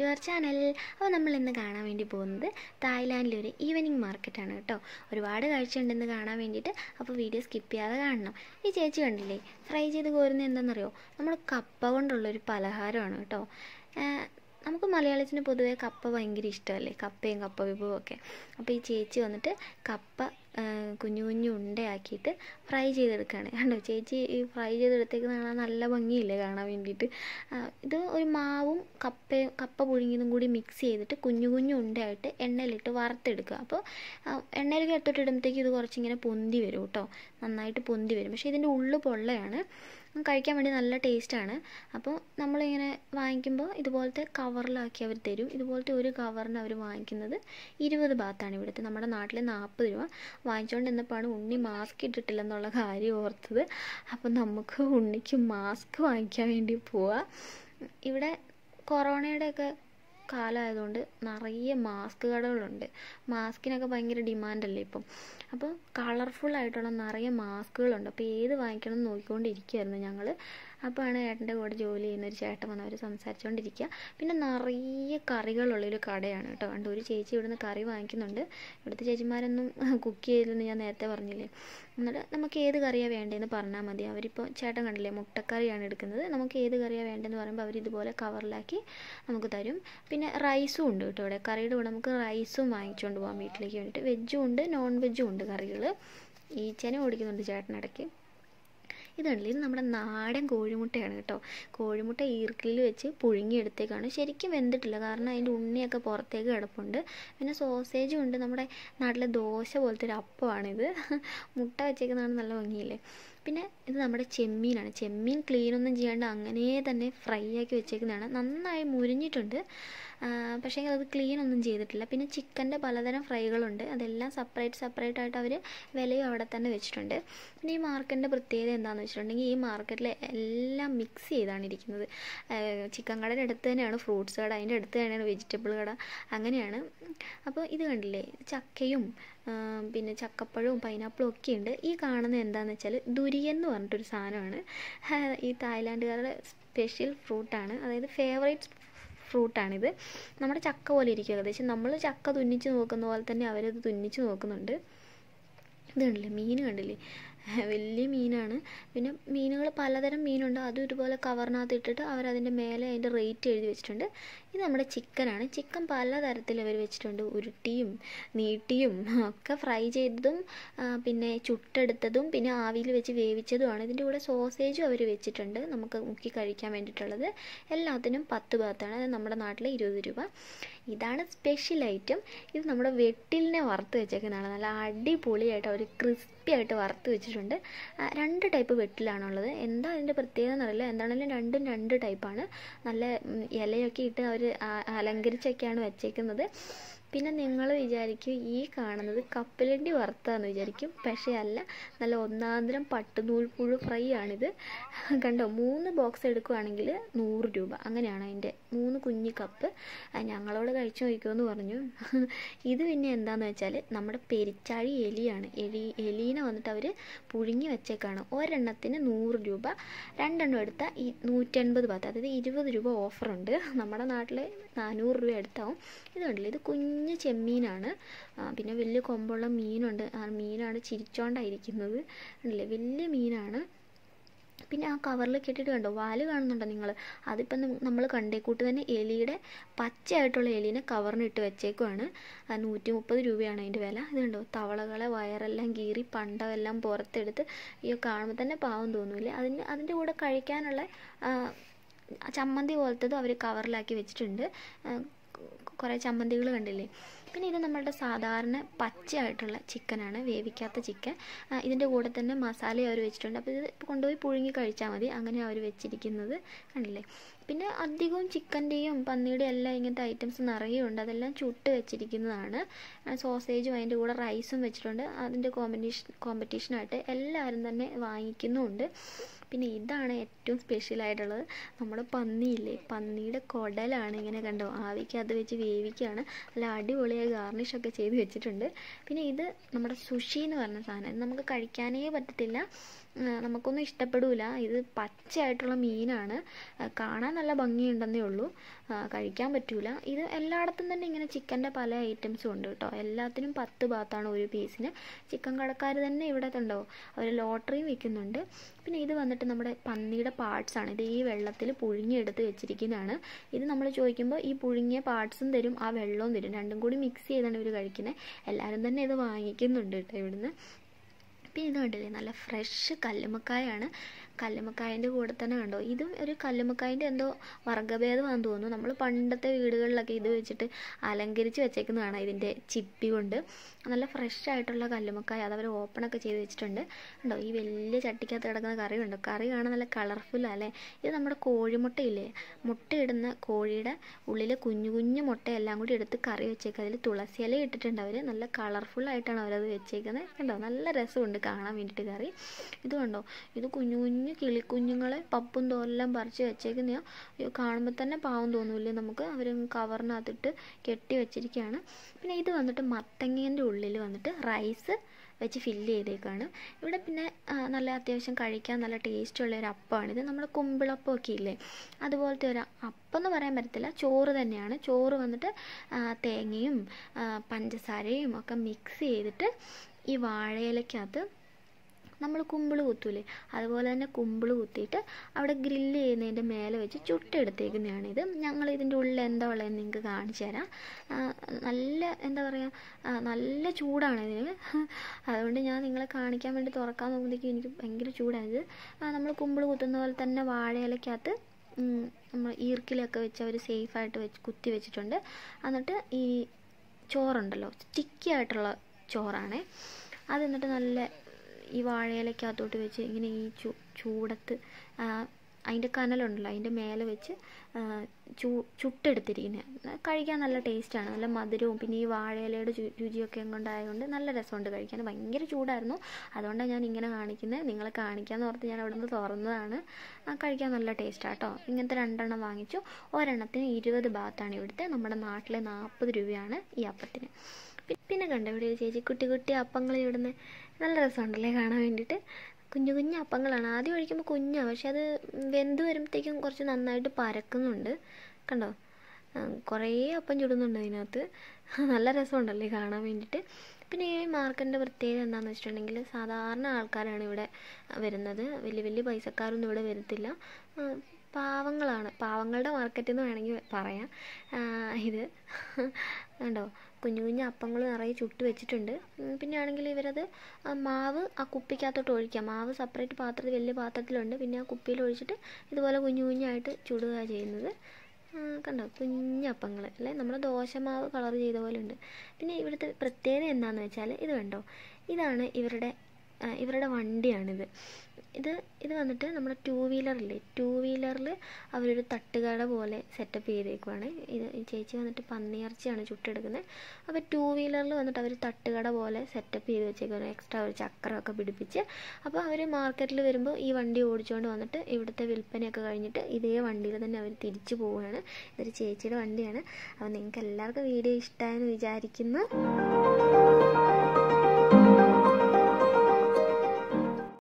to our channel അപ്പോൾ നമ്മൾ ഇന്ന് കാണാൻ വേണ്ടി പോകുന്നത് തായ്ലാൻഡിലെ ഒരു ഈവനിങ് മാർക്കറ്റാണ് കേട്ടോ ഒരുപാട് കാഴ്ചയുണ്ടെന്ന് കാണാൻ വേണ്ടിയിട്ട് അപ്പോൾ വീഡിയോ സ്കിപ്പ് ചെയ്യാതെ കാണണം ഈ ചേച്ചി കണ്ടില്ലേ ഫ്രൈ ചെയ്ത് കോരുന്നത് എന്താണെന്നറിയോ നമ്മൾ കപ്പ കൊണ്ടുള്ളൊരു പലഹാരമാണ് കേട്ടോ നമുക്ക് മലയാളത്തിന് പൊതുവേ കപ്പ ഭയങ്കര ഇഷ്ടമല്ലേ കപ്പയും കപ്പ വിഭവമൊക്കെ അപ്പോൾ ഈ ചേച്ചി വന്നിട്ട് കപ്പ കുഞ്ഞു കുഞ്ഞു ഉണ്ടയാക്കിയിട്ട് ഫ്രൈ ചെയ്തെടുക്കുകയാണ് കണ്ടോ ചേച്ചി ഈ ഫ്രൈ ചെയ്തെടുത്തേക്കുന്നതാണ് നല്ല ഭംഗിയില്ലേ കാണാൻ വേണ്ടിയിട്ട് ഇത് ഒരു മാവും കപ്പയും കപ്പ പുഴുങ്ങിയതും കൂടി മിക്സ് ചെയ്തിട്ട് കുഞ്ഞു കുഞ്ഞു ഉണ്ടയായിട്ട് എണ്ണയിലിട്ട് വറുത്തെടുക്കുക അപ്പോൾ എണ്ണയിൽ എടുത്തിട്ട് ഇത് കുറച്ചിങ്ങനെ പൊന്തി വരും കേട്ടോ നന്നായിട്ട് പൊന്തി വരും പക്ഷേ ഇതിൻ്റെ ഉള്ളു പൊള്ളയാണ് കഴിക്കാൻ വേണ്ടി നല്ല ടേസ്റ്റാണ് അപ്പോൾ നമ്മളിങ്ങനെ വാങ്ങിക്കുമ്പോൾ ഇതുപോലത്തെ കവറിലാക്കി അവർ തരും ഇതുപോലത്തെ ഒരു കവറിന് അവർ വാങ്ങിക്കുന്നത് ഇരുപത് ബാത്താണ് ഇവിടുത്തെ നമ്മുടെ നാട്ടിൽ നാൽപ്പത് രൂപ വാങ്ങിച്ചുകൊണ്ട് ഇന്നപ്പോഴാണ് ഉണ്ണി മാസ്ക് ഇട്ടിട്ടില്ലെന്നുള്ള കാര്യം ഓർത്തത് അപ്പോൾ നമുക്ക് ഉണ്ണിക്ക് മാസ്ക് വാങ്ങിക്കാൻ വേണ്ടി പോവാം ഇവിടെ കൊറോണയുടെയൊക്കെ കാലമായതുകൊണ്ട് നിറയെ മാസ്ക് കടകളുണ്ട് മാസ്കിനൊക്കെ ഭയങ്കര ഡിമാൻഡല്ലേ ഇപ്പം അപ്പോൾ കളർഫുൾ ആയിട്ടുള്ള നിറയെ മാസ്കുകളുണ്ട് അപ്പോൾ ഏത് വാങ്ങിക്കണം എന്ന് നോക്കിക്കൊണ്ടിരിക്കുകയായിരുന്നു ഞങ്ങൾ അപ്പോഴാണ് ഏട്ടൻ്റെ കൂടെ ജോലി ചെയ്യുന്ന ഒരു ചേട്ടൻ വന്ന് അവർ സംസാരിച്ചുകൊണ്ടിരിക്കുക പിന്നെ നിറയെ കറികളുള്ളൊരു കടയാണ് കേട്ടോ കണ്ട് ഒരു ചേച്ചി ഇവിടുന്ന് കറി വാങ്ങിക്കുന്നുണ്ട് ഇവിടുത്തെ ചേച്ചിമാരൊന്നും കുക്ക് ചെയ്തില്ലെന്ന് ഞാൻ നേരത്തെ പറഞ്ഞില്ലേ എന്നിട്ട് നമുക്ക് ഏത് കറിയാണ് വേണ്ടതെന്ന് പറഞ്ഞാൽ മതി അവരിപ്പോൾ ചേട്ടൻ കണ്ടില്ലേ മുട്ടക്കറിയാണ് എടുക്കുന്നത് നമുക്ക് ഏത് കറിയാണ് വേണ്ടതെന്ന് പറയുമ്പോൾ അവർ ഇതുപോലെ കവറിലാക്കി നമുക്ക് തരും പിന്നെ റൈസും ഉണ്ട് കേട്ടോ ഇവിടെ കറിയുടെ കൂടെ നമുക്ക് റൈസും വാങ്ങിച്ചുകൊണ്ട് പോകാം വീട്ടിലേക്ക് വേണ്ടിയിട്ട് വെജും ഉണ്ട് നോൺ വെജും ഉണ്ട് കറികൾ ഈച്ചനെ ഓടിക്കുന്നുണ്ട് ചേട്ടൻ ഇടയ്ക്ക് ഇതുണ്ടല്ലോ ഇത് നമ്മുടെ നാടൻ കോഴിമുട്ടയാണ് കേട്ടോ കോഴിമുട്ട ഈർക്കിലിൽ വെച്ച് പുഴുങ്ങിയെടുത്തേക്കാണ് ശരിക്കും വെന്തിട്ടില്ല കാരണം അതിൻ്റെ ഉണ്ണിയൊക്കെ പുറത്തേക്ക് കിടപ്പുണ്ട് പിന്നെ സോസേജും ഉണ്ട് നമ്മുടെ നാട്ടിലെ ദോശ പോലത്തെ ഒരു അപ്പമാണിത് മുട്ട വെച്ചേക്കുന്നതാണ് നല്ല ഭംഗിയില്ലേ പിന്നെ ഇത് നമ്മുടെ ചെമ്മീനാണ് ചെമ്മീൻ ക്ലീൻ ഒന്നും ചെയ്യാണ്ട് അങ്ങനെ തന്നെ ഫ്രൈ ആക്കി വെച്ചേക്കുന്നതാണ് നന്നായി മുരിഞ്ഞിട്ടുണ്ട് പക്ഷേ അത് ക്ലീൻ ഒന്നും ചെയ്തിട്ടില്ല പിന്നെ ചിക്കൻ്റെ പലതരം ഫ്രൈകളുണ്ട് അതെല്ലാം സെപ്പറേറ്റ് സെപ്പറേറ്റ് ആയിട്ട് അവർ വിലയും അവിടെ തന്നെ വെച്ചിട്ടുണ്ട് പിന്നെ ഈ മാർക്കറ്റിൻ്റെ പ്രത്യേകത എന്താണെന്ന് വെച്ചിട്ടുണ്ടെങ്കിൽ ഈ മാർക്കറ്റിൽ എല്ലാം മിക്സ് ചെയ്താണ് ഇരിക്കുന്നത് ചിക്കൻ കടയുടെ അടുത്ത് തന്നെയാണ് ഫ്രൂട്ട്സ് കട അതിൻ്റെ അടുത്ത് തന്നെയാണ് വെജിറ്റബിൾ കട അങ്ങനെയാണ് അപ്പോൾ ഇത് കണ്ടില്ലേ ചക്കയും പിന്നെ ചക്കപ്പഴവും പൈനാപ്പിളും ഒക്കെ ഉണ്ട് ഈ കാണുന്നത് എന്താണെന്ന് വെച്ചാൽ ദുരിയൻ എന്ന് പറഞ്ഞിട്ടൊരു സാധനമാണ് ഈ തായ്ലാൻഡുകാരുടെ സ്പെഷ്യൽ ഫ്രൂട്ടാണ് അതായത് ഫേവറേറ്റ് ഫ്രൂട്ടാണിത് നമ്മുടെ ചക്ക പോലെ ഇരിക്കും ഏകദേശം നമ്മൾ ചക്ക തുന്നിച്ച് നോക്കുന്ന പോലെ തന്നെ അവരത് തുന്നിച്ച് നോക്കുന്നുണ്ട് ഇത് കണ്ടില്ലേ മീൻ കണ്ടില്ലേ വലിയ മീനാണ് പിന്നെ മീനുകൾ പലതരം മീനുണ്ട് അതും ഇതുപോലെ കവറിനകത്ത് ഇട്ടിട്ട് അവരതിൻ്റെ മേലെ അതിൻ്റെ റേറ്റ് എഴുതി വെച്ചിട്ടുണ്ട് ഇത് നമ്മുടെ ചിക്കനാണ് ചിക്കൻ പലതരത്തിൽ അവർ വെച്ചിട്ടുണ്ട് ഉരുട്ടിയും നീട്ടിയും ഒക്കെ ഫ്രൈ ചെയ്തതും പിന്നെ ചുട്ടെടുത്തതും പിന്നെ ആവിയിൽ വെച്ച് വേവിച്ചതുമാണ് ഇതിൻ്റെ കൂടെ സോസേജും അവർ വെച്ചിട്ടുണ്ട് നമുക്ക് മുക്കി കഴിക്കാൻ വേണ്ടിയിട്ടുള്ളത് എല്ലാത്തിനും പത്ത് ഭാഗത്താണ് അത് നമ്മുടെ നാട്ടിൽ ഇരുപത് രൂപ ഇതാണ് സ്പെഷ്യൽ ഐറ്റം ഇത് നമ്മുടെ വെട്ടിലിനെ വറുത്ത് വെച്ചേക്കുന്നതാണ് നല്ല അടിപൊളിയായിട്ട് അവർ ക്രിസ്പി കട്ടിയായിട്ട് വറുത്ത് വെച്ചിട്ടുണ്ട് രണ്ട് ടൈപ്പ് വെട്ടിലാണുള്ളത് എന്താ അതിൻ്റെ പ്രത്യേകത എന്നറിയില്ല എന്താണെങ്കിലും രണ്ടും രണ്ട് ടൈപ്പാണ് നല്ല ഇലയൊക്കെ ഇട്ട് അവർ അലങ്കരിച്ചൊക്കെയാണ് വെച്ചേക്കുന്നത് പിന്നെ നിങ്ങൾ വിചാരിക്കും ഈ കാണുന്നത് കപ്പലണ്ടി വറുത്താന്ന് വിചാരിക്കും പക്ഷേ അല്ല നല്ല ഒന്നാന്തരം പട്ടുനൂൽപ്പുഴു ഫ്രൈ ആണിത് കണ്ടോ മൂന്ന് ബോക്സ് എടുക്കുവാണെങ്കിൽ നൂറ് രൂപ അങ്ങനെയാണ് അതിൻ്റെ മൂന്ന് കുഞ്ഞു കപ്പ് ഞങ്ങളോട് കഴിച്ചു നോക്കുമെന്ന് പറഞ്ഞു ഇത് പിന്നെ എന്താന്ന് വെച്ചാൽ നമ്മുടെ പെരിച്ചാഴി എലിയാണ് എലി എലീനെ വന്നിട്ട് അവർ പുഴുങ്ങി വെച്ചേക്കാണ് ഒരെണ്ണത്തിന് നൂറ് രൂപ രണ്ടെണ്ണം എടുത്താൽ ഈ നൂറ്റൻപത് ഭാഗത്ത് അതായത് ഇരുപത് രൂപ ഓഫറുണ്ട് നമ്മുടെ നാട്ടിൽ നാനൂറ് രൂപ എടുത്താവും ഇതുണ്ടല്ലോ ഇത് കുഞ്ഞ് കുഞ്ഞ് ചെമ്മീനാണ് പിന്നെ വലിയ കൊമ്പുള്ള മീനുണ്ട് ആ മീനാണ് ചിരിച്ചോണ്ടായിരിക്കുന്നത് അല്ലേ വലിയ മീനാണ് പിന്നെ ആ കവറിൽ കെട്ടിയിട്ട് കണ്ടോ വാല് കാണുന്നുണ്ടോ നിങ്ങൾ അതിപ്പം നമ്മൾ കൂട്ട് തന്നെ എലിയുടെ പച്ചയായിട്ടുള്ള എലീനെ കവറിനിട്ട് വെച്ചേക്കുവാണ് നൂറ്റി മുപ്പത് രൂപയാണ് അതിൻ്റെ വില ഇത് കണ്ടോ തവളകളെ വയറെല്ലാം കീറി പണ്ടമെല്ലാം പുറത്തെടുത്ത് ഈ കാണുമ്പോൾ തന്നെ പാവം തോന്നൂലേ അതിന് അതിൻ്റെ കൂടെ കഴിക്കാനുള്ള ചമ്മന്തി പോലത്തതും അവർ കവറിലാക്കി വെച്ചിട്ടുണ്ട് കുറേ ചമ്മന്തികൾ കണ്ടില്ലേ പിന്നെ ഇത് നമ്മളുടെ സാധാരണ പച്ചയായിട്ടുള്ള ചിക്കനാണ് വേവിക്കാത്ത ചിക്കൻ ഇതിൻ്റെ കൂടെ തന്നെ മസാല അവർ വെച്ചിട്ടുണ്ട് അപ്പോൾ ഇത് കൊണ്ടുപോയി പുഴുങ്ങി കഴിച്ചാൽ മതി അങ്ങനെ അവർ വെച്ചിരിക്കുന്നത് കണ്ടില്ലേ പിന്നെ അധികവും ചിക്കൻ്റെയും പന്നിയുടെയും എല്ലാം ഇങ്ങനത്തെ ഐറ്റംസ് നിറയെ ഉണ്ട് അതെല്ലാം ചുട്ട് വെച്ചിരിക്കുന്നതാണ് സോസേജും അതിൻ്റെ കൂടെ റൈസും വെച്ചിട്ടുണ്ട് അതിൻ്റെ കോമ്പിനേഷൻ കോമ്പറ്റീഷനായിട്ട് എല്ലാവരും തന്നെ വാങ്ങിക്കുന്നുമുണ്ട് പിന്നെ ഇതാണ് ഏറ്റവും സ്പെഷ്യലായിട്ടുള്ളത് നമ്മുടെ പന്നിയില്ലേ പന്നിയുടെ കുടലാണ് ഇങ്ങനെ കണ്ടോ ആവിക്കകത്ത് വെച്ച് വേവിക്കുകയാണ് അല്ല അടിപൊളി ഞാൻ ഗാർണിഷൊക്കെ ചെയ്ത് വെച്ചിട്ടുണ്ട് പിന്നെ ഇത് നമ്മുടെ സുഷി എന്ന് പറഞ്ഞ സാധനം ഇത് നമുക്ക് കഴിക്കാനേ പറ്റത്തില്ല നമുക്കൊന്നും ഇഷ്ടപ്പെടില്ല ഇത് പച്ചയായിട്ടുള്ള മീനാണ് കാണാൻ നല്ല ഭംഗിയുണ്ടെന്നേ ഉള്ളൂ കഴിക്കാൻ പറ്റൂല ഇത് എല്ലായിടത്തും തന്നെ ഇങ്ങനെ ചിക്കൻ്റെ പല ഐറ്റംസും ഉണ്ട് കേട്ടോ എല്ലാത്തിനും പത്ത് ഭാഗത്താണ് ഒരു പീസിന് ചിക്കൻ കടക്കാർ തന്നെ ഇവിടെ ഉണ്ടാവും അവർ ലോട്ടറിയും വിൽക്കുന്നുണ്ട് പിന്നെ ഇത് വന്നിട്ട് നമ്മുടെ പന്നിയുടെ ആണ് ഇത് ഈ വെള്ളത്തിൽ പുഴുങ്ങിയെടുത്ത് വെച്ചിരിക്കുന്നതാണ് ഇത് നമ്മൾ ചോദിക്കുമ്പോൾ ഈ പുഴുങ്ങിയ പാർട്സും തരും ആ വെള്ളവും തരും രണ്ടും കൂടി മിക്സ് ചെയ്താണ് ഇവർ കഴിക്കുന്നത് എല്ലാവരും തന്നെ ഇത് വാങ്ങിക്കുന്നുണ്ട് കേട്ടോ ഇവിടുന്ന് പിന്നെ ഇത് കണ്ടില്ലേ നല്ല ഫ്രഷ് കല്ലുമ്മക്കായാണ് കല്ലുമ്മക്കായൻ്റെ കൂടെ തന്നെ കണ്ടോ ഇതും ഒരു കല്ലുമ്മക്കായൻ്റെ എന്തോ ആണെന്ന് തോന്നുന്നു നമ്മൾ പണ്ടത്തെ വീടുകളിലൊക്കെ ഇത് വെച്ചിട്ട് അലങ്കരിച്ച് വെച്ചേക്കുന്നതാണ് ഇതിൻ്റെ ചിപ്പി കൊണ്ട് നല്ല ഫ്രഷ് ആയിട്ടുള്ള കല്ലുമ്മക്കായ അത് അവർ ഓപ്പണൊക്കെ ചെയ്ത് വെച്ചിട്ടുണ്ട് ഉണ്ടോ ഈ വലിയ ചട്ടിക്കകത്ത് കിടക്കുന്ന കറി ഉണ്ട് കറി കാണാൻ നല്ല കളർഫുള്ളാണ് അല്ലേ ഇത് നമ്മുടെ കോഴിമുട്ടയില്ലേ മുട്ടയിടുന്ന കോഴിയുടെ ഉള്ളിലെ കുഞ്ഞു കുഞ്ഞു മുട്ടയെല്ലാം കൂടി എടുത്ത് കറി വെച്ചേക്കുക അതിൽ തുളസി ഇല ഇട്ടിട്ടുണ്ട് അവർ നല്ല കളർഫുള്ളായിട്ടാണ് അവരത് വെച്ചേക്കുന്നത് കണ്ടോ നല്ല രസമുണ്ട് കാണാൻ വേണ്ടിയിട്ട് കറി ഇത് കണ്ടോ ഇത് കുഞ്ഞു കുഞ്ഞു കഴിഞ്ഞ് കിളിക്കുഞ്ഞുങ്ങളെ പപ്പും തോലെല്ലാം പറിച്ച് വെച്ചേക്കുന്ന കാണുമ്പോൾ തന്നെ പാവം തോന്നൂല്ലേ നമുക്ക് അവർ കവറിനകത്തിട്ട് കെട്ടി വെച്ചിരിക്കുകയാണ് പിന്നെ ഇത് വന്നിട്ട് മത്തങ്ങേൻ്റെ ഉള്ളിൽ വന്നിട്ട് റൈസ് വെച്ച് ഫില്ല് ചെയ്തേക്കാണ് ഇവിടെ പിന്നെ നല്ല അത്യാവശ്യം കഴിക്കാൻ നല്ല ടേസ്റ്റ് ഉള്ള ഒരു അപ്പമാണ് ഇത് നമ്മൾ കുമ്പിളപ്പമൊക്കെ ഇല്ലേ അതുപോലത്തെ ഒരു അപ്പം എന്ന് പറയാൻ പറ്റത്തില്ല ചോറ് തന്നെയാണ് ചോറ് വന്നിട്ട് തേങ്ങയും പഞ്ചസാരയും ഒക്കെ മിക്സ് ചെയ്തിട്ട് ഈ വാഴയിലക്കകത്ത് നമ്മൾ കുമ്പിൾ കുത്തൂലേ അതുപോലെ തന്നെ കുമ്പിൾ കുത്തിയിട്ട് അവിടെ ഗ്രില്ല് ചെയ്യുന്നതിൻ്റെ മേലെ വെച്ച് ചുട്ടെടുത്തേക്കുന്നതാണ് ഇത് ഞങ്ങൾ ഇതിൻ്റെ ഉള്ളിൽ എന്താ ഉള്ളതെന്ന് നിങ്ങൾക്ക് കാണിച്ചു തരാം നല്ല എന്താ പറയുക നല്ല ചൂടാണ് ഇതിന് അതുകൊണ്ട് ഞാൻ നിങ്ങളെ കാണിക്കാൻ വേണ്ടി തുറക്കാൻ നോക്കുമ്പോഴത്തേക്കും എനിക്ക് ഭയങ്കര ചൂടാണിത് നമ്മൾ കുമ്പിൾ കുത്തുന്ന പോലെ തന്നെ വാഴയിലക്കകത്ത് നമ്മൾ ഈർക്കിലൊക്കെ വെച്ച് അവർ സേഫായിട്ട് വെച്ച് കുത്തി വെച്ചിട്ടുണ്ട് എന്നിട്ട് ഈ ചോറുണ്ടല്ലോ സ്റ്റിക്കി ആയിട്ടുള്ള ചോറാണേ അത് എന്നിട്ട് നല്ല ഈ വാഴയിലക്കകത്തോട്ട് വെച്ച് ഇങ്ങനെ ഈ ചൂടത്ത് അതിൻ്റെ കനലുണ്ടല്ലോ അതിൻ്റെ മേലെ വെച്ച് ചൂ ചുട്ടെടുത്തിരിക്കുന്നത് കഴിക്കാൻ നല്ല ടേസ്റ്റാണ് നല്ല മധുരവും പിന്നെ ഈ വാഴയിലയുടെ രുചിയൊക്കെ കൊണ്ടായതുകൊണ്ട് നല്ല രസമുണ്ട് കഴിക്കാൻ ഭയങ്കര ചൂടായിരുന്നു അതുകൊണ്ടാണ് ഞാൻ ഇങ്ങനെ കാണിക്കുന്നത് നിങ്ങളെ കാണിക്കാമെന്ന് ഓർത്ത് ഞാൻ അവിടുന്ന് തുറന്നതാണ് കഴിക്കാൻ നല്ല ടേസ്റ്റാണ് കേട്ടോ ഇങ്ങനത്തെ രണ്ടെണ്ണം വാങ്ങിച്ചു ഒരെണ്ണത്തിന് ഇരുപത് ബാത്താണ് ഇവിടുത്തെ നമ്മുടെ നാട്ടിലെ നാൽപ്പത് രൂപയാണ് ഈ അപ്പത്തിന് പിന്നെ കണ്ടോ ഇവിടെ ചേച്ചി കുട്ടി കുട്ടി അപ്പങ്ങൾ ഇവിടുന്ന് നല്ല രസമുണ്ടല്ലേ കാണാൻ വേണ്ടിയിട്ട് കുഞ്ഞു കുഞ്ഞു അപ്പങ്ങളാണ് ആദ്യം ഒഴിക്കുമ്പോൾ കുഞ്ഞാണ് പക്ഷെ അത് വെന്ത് വരുമ്പോഴത്തേക്കും കുറച്ച് നന്നായിട്ട് പരക്കുന്നുണ്ട് കണ്ടോ കുറേ അപ്പം ചുടുന്നുണ്ട് അതിനകത്ത് നല്ല രസമുണ്ടല്ലേ കാണാൻ വേണ്ടിയിട്ട് പിന്നെ ഈ മാർക്കറ്റിൻ്റെ പ്രത്യേകത എന്താണെന്ന് വെച്ചിട്ടുണ്ടെങ്കിൽ സാധാരണ ആൾക്കാരാണ് ഇവിടെ വരുന്നത് വലിയ വലിയ പൈസക്കാരൊന്നും ഇവിടെ വരത്തില്ല പാവങ്ങളാണ് പാവങ്ങളുടെ മാർക്കറ്റ് എന്ന് വേണമെങ്കിൽ പറയാം ഇത് കണ്ടോ കുഞ്ഞു കുഞ്ഞു അപ്പങ്ങൾ നിറയെ ചുട്ട് വെച്ചിട്ടുണ്ട് പിന്നെ ആണെങ്കിൽ ഇവരത് മാവ് ആ കുപ്പിക്കകത്തോട്ട് ഒഴിക്കുക മാവ് സെപ്പറേറ്റ് പാത്രത്തിൽ വലിയ പാത്രത്തിലുണ്ട് പിന്നെ ആ കുപ്പിയിൽ ഒഴിച്ചിട്ട് ഇതുപോലെ കുഞ്ഞു കുഞ്ഞായിട്ട് ചുടുക ചെയ്യുന്നത് കണ്ടോ കുഞ്ഞപ്പങ്ങൾ അല്ലേ നമ്മുടെ ദോശമാവ് കളർ ചെയ്ത പോലെ ഉണ്ട് പിന്നെ ഇവിടുത്തെ പ്രത്യേകത എന്താണെന്ന് വെച്ചാൽ ഇത് കണ്ടോ ഇതാണ് ഇവരുടെ ഇവരുടെ വണ്ടിയാണിത് ഇത് ഇത് വന്നിട്ട് നമ്മുടെ ടൂ വീലറില്ലേ ടൂ വീലറിൽ അവരൊരു തട്ടുകട പോലെ സെറ്റപ്പ് ചെയ്തേക്കുവാണ് ഇത് ചേച്ചി വന്നിട്ട് പന്നിയിറച്ചിയാണ് ചുട്ടെടുക്കുന്നത് അപ്പോൾ ടൂ വീലറിൽ വന്നിട്ട് അവർ തട്ടുകട പോലെ സെറ്റപ്പ് ചെയ്ത് വെച്ചേക്കുവാണ് എക്സ്ട്രാ ഒരു ചക്രമൊക്കെ പിടിപ്പിച്ച് അപ്പോൾ അവർ മാർക്കറ്റിൽ വരുമ്പോൾ ഈ വണ്ടി ഓടിച്ചുകൊണ്ട് വന്നിട്ട് ഇവിടുത്തെ വിൽപ്പനയൊക്കെ കഴിഞ്ഞിട്ട് ഇതേ വണ്ടിയിൽ തന്നെ അവർ തിരിച്ചു പോവുകയാണ് ഇതൊരു ചേച്ചിയുടെ വണ്ടിയാണ് അപ്പോൾ നിങ്ങൾക്ക് എല്ലാവർക്കും വീഡിയോ ഇഷ്ടമായെന്ന് വിചാരിക്കുന്നു